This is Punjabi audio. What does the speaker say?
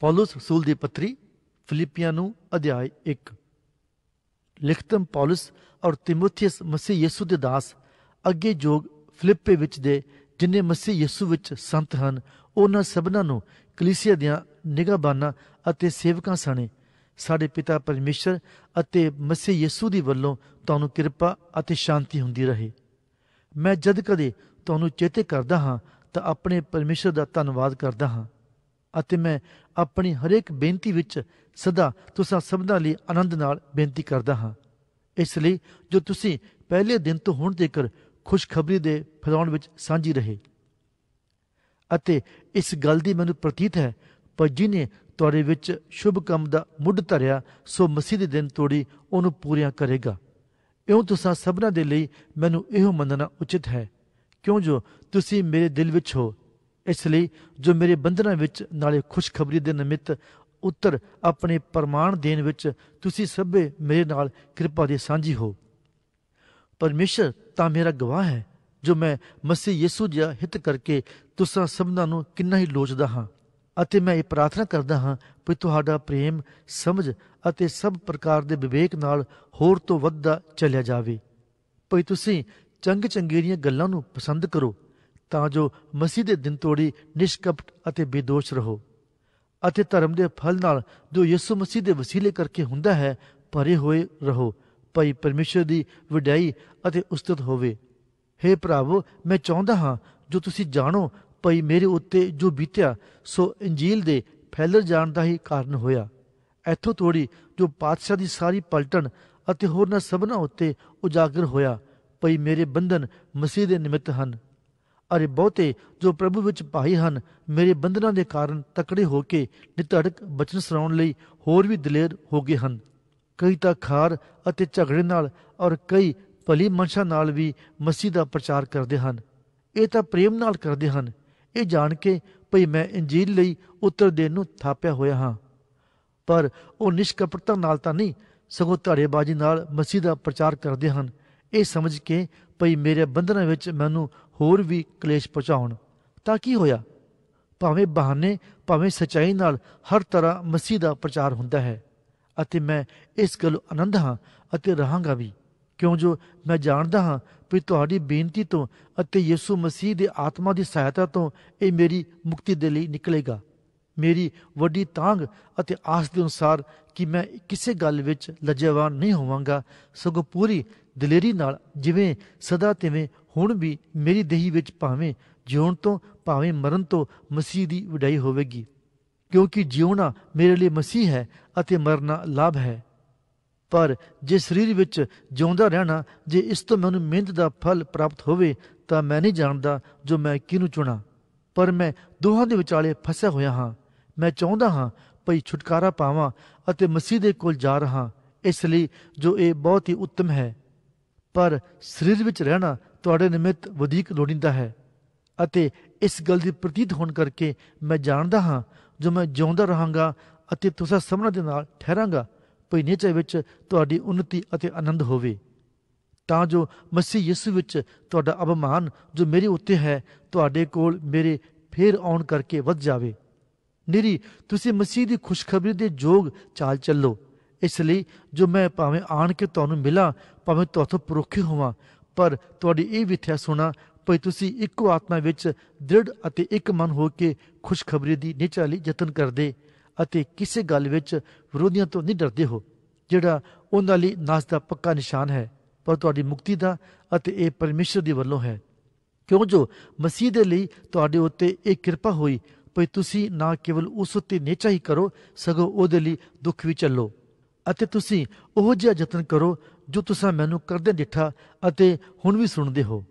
ਪੌਲਸ ਰਸੂਲ ਦੀ ਪੱਤਰੀ ਫਿਲੀਪੀਆਂ ਨੂੰ ਅਧਿਆਇ 1 ਲਿਖਤਮ ਪੌਲਸ ਔਰ ਤਿਮੋਥੀਅਸ ਮਸੀਹ ਯਿਸੂ ਦੇ ਦਾਸ ਅੱਗੇ ਜੋਗ ਫਿਲੀਪੇ ਵਿੱਚ ਦੇ ਜਿਨੇ ਮਸੀਹ ਯਿਸੂ ਵਿੱਚ ਸੰਤ ਹਨ ਉਹਨਾਂ ਸਭਨਾਂ ਨੂੰ ਕਲੀਸਿਆ ਦੀਆਂ ਨਿਗਾਹਬਾਨਾਂ ਅਤੇ ਸੇਵਕਾਂ ਸਣੇ ਸਾਡੇ ਪਿਤਾ ਪਰਮੇਸ਼ਰ ਅਤੇ ਮਸੀਹ ਯਿਸੂ ਦੀ ਵੱਲੋਂ ਤੁਹਾਨੂੰ ਕਿਰਪਾ ਅਤੇ ਸ਼ਾਂਤੀ ਹੁੰਦੀ ਰਹੇ ਮੈਂ ਜਦ ਕਦੇ ਤੁਹਾਨੂੰ ਚੇਤੇ ਕਰਦਾ ਹਾਂ ਤਾਂ ਆਪਣੇ ਪਰਮੇਸ਼ਰ ਦਾ ਧੰਨਵਾਦ ਕਰਦਾ ਹਾਂ ਅਤੇ ਮੈਂ ਆਪਣੀ ਹਰੇਕ ਬੇਨਤੀ ਵਿੱਚ ਸਦਾ ਤੁਸਾਂ ਸਭਨਾਂ ਲਈ ਆਨੰਦ ਨਾਲ ਬੇਨਤੀ ਕਰਦਾ ਹਾਂ ਇਸ ਲਈ ਜੋ ਤੁਸੀਂ ਪਹਿਲੇ ਦਿਨ ਤੋਂ ਹੁਣ ਤੱਕ ਖੁਸ਼ਖਬਰੀ ਦੇ ਫੈਲਾਉਣ ਵਿੱਚ ਸਾਂਝੀ ਰਹੇ ਅਤੇ ਇਸ ਗੱਲ ਦੀ ਮੈਨੂੰ ਪ੍ਰਤੀਤ ਹੈ ਪਰ ਜਿਨੇ ਤੁਹਾਡੇ ਵਿੱਚ ਸ਼ੁਭ ਕੰਮ ਦਾ ਮੁੱਢ ਧਰਿਆ ਸੋ ਮਸੀਹ ਦੇ ਦਿਨ ਤੋੜੀ ਉਹਨੂੰ ਪੂਰੀਆਂ ਕਰੇਗਾ ਇਉਂ ਤੁਸਾਂ ਸਭਨਾਂ ਦੇ ਲਈ ਮੈਨੂੰ ਇਹੋ ਮੰਨਣਾ ਉਚਿਤ ਹੈ ਕਿਉਂ ਜੋ ਤੁਸੀਂ ਮੇਰੇ ਦਿਲ ਵਿੱਚ ਹੋ ਇਸ ਲਈ ਜੋ ਮੇਰੇ ਬੰਧਨਾਂ ਵਿੱਚ ਨਾਲੇ ਖੁਸ਼ਖਬਰੀ ਦੇ ਨਿਮਿਤ ਉੱਤਰ ਆਪਣੇ ਪ੍ਰਮਾਣ ਦੇਣ ਵਿੱਚ ਤੁਸੀਂ ਸਭੇ ਮੇਰੇ ਨਾਲ ਕਿਰਪਾ ਦੇ ਸਾਂਝੀ ਹੋ ਪਰਮੇਸ਼ਰ ਤਾਂ ਮੇਰਾ ਗਵਾਹ ਹੈ ਜੋ ਮੈਂ ਮਸੀਹ ਯਿਸੂ ਜੀ ਹਿੱਤ ਕਰਕੇ ਤੁਸਾਂ ਸਭਨਾਂ ਨੂੰ ਕਿੰਨਾ ਹੀ ਲੋਚਦਾ ਹਾਂ ਅਤੇ ਮੈਂ ਇਹ ਪ੍ਰਾਰਥਨਾ ਕਰਦਾ ਹਾਂ ਕਿ ਤੁਹਾਡਾ ਪ੍ਰੇਮ ਸਮਝ ਅਤੇ ਸਭ ਪ੍ਰਕਾਰ ਦੇ ਵਿਵੇਕ ਨਾਲ ਹੋਰ ਤੋਂ ਵੱਧਦਾ ਚੱਲਿਆ ਜਾਵੇ ਭਈ ਤੁਸੀਂ ਚੰਗ ਚੰਗੇਰੀਆਂ ਗੱਲਾਂ ਨੂੰ ਪਸੰਦ ਕਰੋ ਤਾਂ ਜੋ ਮਸੀਹ ਦੇ ਦਿਨ ਤੋੜੀ ਨਿਸ਼ਕਪਟ ਅਤੇ ਬੇਦੋਸ਼ ਰਹੋ ਅਤੇ ਧਰਮ ਦੇ ਫਲ ਨਾਲ ਜੋ ਯਿਸੂ ਮਸੀਹ ਦੇ ਵਸੀਲੇ ਕਰਕੇ ਹੁੰਦਾ ਹੈ ਭਰੇ ਹੋਏ ਰਹੋ ਭਈ ਪਰਮੇਸ਼ਰ ਦੀ ਵਡਿਆਈ ਅਤੇ ਉਸਤਤ ਹੋਵੇ हे ਭਰਾਵੋ ਮੈਂ ਚਾਹੁੰਦਾ ਹਾਂ ਜੋ ਤੁਸੀਂ ਜਾਣੋ ਭਈ ਮੇਰੇ ਉੱਤੇ ਜੋ ਬੀਤਿਆ ਸੋ ਇੰਜੀਲ ਦੇ ਫੈਲਰ ਜਾਣ ਦਾ ਹੀ ਕਾਰਨ ਹੋਇਆ ਇੱਥੋਂ ਤੋੜੀ ਜੋ ਪਾਤਸ਼ਾਹ ਦੀ ਸਾਰੀ ਪਲਟਣ ਅਤੇ ਹੋਰਨਾਂ ਸਭਨਾਂ ਉੱਤੇ ਉਜਾਗਰ ਹੋਇਆ ਭਈ ਮੇਰੇ ਬੰਧਨ ਮਸੀਹ ਦੇ ਨਿਮਿਤ ਹਨ ਅਰੇ ਬਹੁਤੇ ਜੋ ਪ੍ਰਭੂ ਵਿੱਚ ਭਾਈ ਹਨ ਮੇਰੇ ਬੰਧਨਾਂ ਦੇ ਕਾਰਨ ਤਕੜੇ ਹੋ ਕੇ ਨਿਤੜਕ ਬਚਨ ਸੁਣਾਉਣ ਲਈ ਹੋਰ ਵੀ ਦਲੇਰ ਹੋ ਗਏ ਹਨ ਕਈ ਤਾਂ ਖਾਰ ਅਤੇ ਝਗੜੇ ਨਾਲ ਔਰ ਕਈ ਭਲੀ ਮਨਸ਼ਾ ਨਾਲ ਵੀ ਮਸੀਹ ਦਾ ਪ੍ਰਚਾਰ ਕਰਦੇ ਹਨ ਇਹ ਤਾਂ ਪ੍ਰੇਮ ਨਾਲ ਕਰਦੇ ਹਨ ਇਹ ਜਾਣ ਕੇ ਭਈ ਮੈਂ ਇੰਜੀਲ ਲਈ ਉੱਤਰ ਦੇਣ ਨੂੰ ਥਾਪਿਆ ਹੋਇਆ ਹਾਂ ਪਰ ਉਹ ਨਿਸ਼ਕਪਟਤਾ ਨਾਲ ਤਾਂ ਨਹੀਂ ਸਗੋਂ ਧੜੇਬਾਜ਼ੀ ਨਾਲ ਮਸੀਹ ਦਾ ਪ੍ਰਚਾਰ ਕਰਦੇ ਹਨ ਇਹ ਸਮਝ ਕੇ ਭਈ ਮੇਰੇ ਬੰਧਨਾਂ ਵਿੱਚ ਮੈਨੂੰ ਹੋਰ ਵੀ ਕਲੇਸ਼ ਪਹੁੰਚਾਉਣ ਤਾਂ ਕੀ ਹੋਇਆ ਭਾਵੇਂ ਬਹਾਨੇ ਭਾਵੇਂ ਸਚਾਈ ਨਾਲ ਹਰ ਤਰ੍ਹਾਂ ਮਸੀਹ ਦਾ ਪ੍ਰਚਾਰ ਹੁੰਦਾ ਹੈ ਅਤੇ ਮੈਂ ਇਸ ਗੱਲ ਆਨੰਦ ਹਾਂ ਅਤੇ ਰਹਾਂਗਾ ਵੀ ਕਿਉਂ ਜੋ ਮੈਂ ਜਾਣਦਾ ਹਾਂ ਕਿ ਤੁਹਾਡੀ ਬੇਨਤੀ ਤੋਂ ਅਤੇ ਯਿਸੂ ਮਸੀਹ ਦੇ ਆਤਮਾ ਦੀ ਸਹਾਇਤਾ ਤੋਂ ਇਹ ਮੇਰੀ ਮੁਕਤੀ ਦੇ ਲਈ ਨਿਕਲੇਗਾ ਮੇਰੀ ਵੱਡੀ ਤਾਂਗ ਅਤੇ ਆਸ ਦੇ ਅਨੁਸਾਰ ਕਿ ਮੈਂ ਕਿਸੇ ਗੱਲ ਵਿੱਚ ਲਜੇਵਾਨ ਨਹੀਂ ਹੋਵਾਂਗਾ ਸਗੋਂ ਪੂਰੀ ਦਲੇਰੀ ਨਾਲ ਜਿਵੇਂ ਸਦਾ ਤਿਵੇਂ ਹੁਣ ਵੀ ਮੇਰੀ ਦੇਹੀ ਵਿੱਚ ਭਾਵੇਂ ਜਿਉਣ ਤੋਂ ਭਾਵੇਂ ਮਰਨ ਤੋਂ ਮਸੀਹ ਦੀ ਵਡਾਈ ਹੋਵੇਗੀ ਕਿਉਂਕਿ ਜਿਉਣਾ ਮੇਰੇ ਲਈ ਮਸੀਹ ਹੈ ਅਤੇ ਮਰਨਾ ਲਾਭ ਹੈ ਪਰ ਜੇ ਸਰੀਰ ਵਿੱਚ ਜਿਉਂਦਾ ਰਹਿਣਾ ਜੇ ਇਸ ਤੋਂ ਮੈਨੂੰ ਮਿਹਨਤ ਦਾ ਫਲ ਪ੍ਰਾਪਤ ਹੋਵੇ ਤਾਂ ਮੈਂ ਨਹੀਂ ਜਾਣਦਾ ਜੋ ਮੈਂ ਕਿਹਨੂੰ ਚੁਣਾ ਪਰ ਮੈਂ ਦੋਹਾਂ ਦੇ ਵਿਚਾਲੇ ਫਸਿਆ ਹੋਇਆ ਹਾਂ ਮੈਂ ਚਾਹੁੰਦਾ ਹਾਂ ਭਈ ਛੁਟਕਾਰਾ ਪਾਵਾਂ ਅਤੇ ਮਸੀਹ ਦੇ ਕੋਲ ਜਾ ਰਹਾ ਇਸ ਲਈ ਜੋ ਇਹ ਬਹੁਤ ਹੀ ਉੱਤਮ ਹੈ ਪਰ ਸਰੀਰ ਵਿੱਚ ਰਹਿਣਾ ਤੁਹਾਡੇ ਨਿਮਿਤ ਵਧੇਕ ਲੋੜਿੰਦਾ ਹੈ ਅਤੇ ਇਸ ਗੱਲ ਦੀ ਪ੍ਰਤੀਤ ਹੋਣ ਕਰਕੇ ਮੈਂ ਜਾਣਦਾ ਹਾਂ ਜੋ ਮੈਂ ਜਿਉਂਦਾ ਰਹਾਂਗਾ ਅਤੇ ਤੁਸੀਂ ਸਮਝਣ ਦੇ ਨਾਲ ਠਹਿਰਾਂਗਾ ਭਈ ਨੀਚੇ ਵਿੱਚ ਤੁਹਾਡੀ ਉન્નਤੀ ਅਤੇ ਆਨੰਦ ਹੋਵੇ ਤਾਂ ਜੋ ਮਸੀਹ ਯਿਸੂ ਵਿੱਚ ਤੁਹਾਡਾ ਅਭਮਾਨ ਜੋ ਮੇਰੇ ਉੱਤੇ ਹੈ ਤੁਹਾਡੇ ਕੋਲ ਮੇਰੇ ਫੇਰ ਆਉਣ ਕਰਕੇ ਵੱਧ ਜਾਵੇ ਨਿਰੀ ਤੁਸੀਂ ਮਸੀਹ ਦੀ ਖੁਸ਼ਖਬਰੀ ਦੇ ਜੋਗ ਚਾਲ ਚੱਲੋ ਇਸ ਲਈ ਜੋ ਮੈਂ ਭਾਵੇਂ ਆਣ ਕੇ ਤੁਹਾਨੂੰ ਮਿਲਾਂ ਭਾਵੇਂ ਤੁਹਾਥੋਂ ਪਰੋਖੇ ਹੋਵਾਂ ਪਰ ਤੁਹਾਡੀ ਇਹ ਵਿਥਿਆ ਸੁਣਾ ਭਈ ਤੁਸੀਂ ਇੱਕੋ ਆਤਮਾ ਵਿੱਚ ਦ੍ਰਿੜ ਅਤੇ ਇੱਕ ਮਨ ਹੋ ਕੇ ਖੁਸ਼ਖਬਰੀ ਦੀ ਨਿਚਾਲੀ ਯਤਨ ਕਰਦੇ ਅਤੇ ਕਿਸੇ ਗੱਲ ਵਿੱਚ ਵਿਰੋਧੀਆਂ ਤੋਂ ਨਹੀਂ ਡਰਦੇ ਹੋ ਜਿਹੜਾ ਉਹਨਾਂ ਲਈ ਨਾਸ ਦਾ ਪੱਕਾ ਨਿਸ਼ਾਨ ਹੈ ਪਰ ਤੁਹਾਡੀ ਮੁਕਤੀ ਦਾ ਅਤੇ ਇਹ ਪਰਮੇਸ਼ਰ ਦੀ ਵੱਲੋਂ ਹੈ ਕਿਉਂ ਜੋ ਮਸੀਹ ਦੇ ਲਈ ਤੁਹਾਡੇ ਉੱਤੇ ਇਹ ਕਿਰਪਾ ਹੋਈ ਭਈ ਤੁਸੀਂ ਨਾ ਕੇਵਲ ਉਸ ਉੱਤੇ ਨੇਚਾ ਹੀ ਕਰੋ ਸਗੋਂ ਉਹਦੇ ਲਈ ਦੁੱਖ ਵੀ ਚੱਲੋ ਅਤੇ ਤੁਸੀਂ ਉਹ ਜਿਹਾ ਯਤਨ ਕਰੋ ਜੋ ਤੁਸੀਂ ਮੈਨੂੰ ਕਰਦੇ ਡਿਠਾ ਅਤੇ ਹੁਣ ਵੀ ਸੁਣਦੇ ਹੋ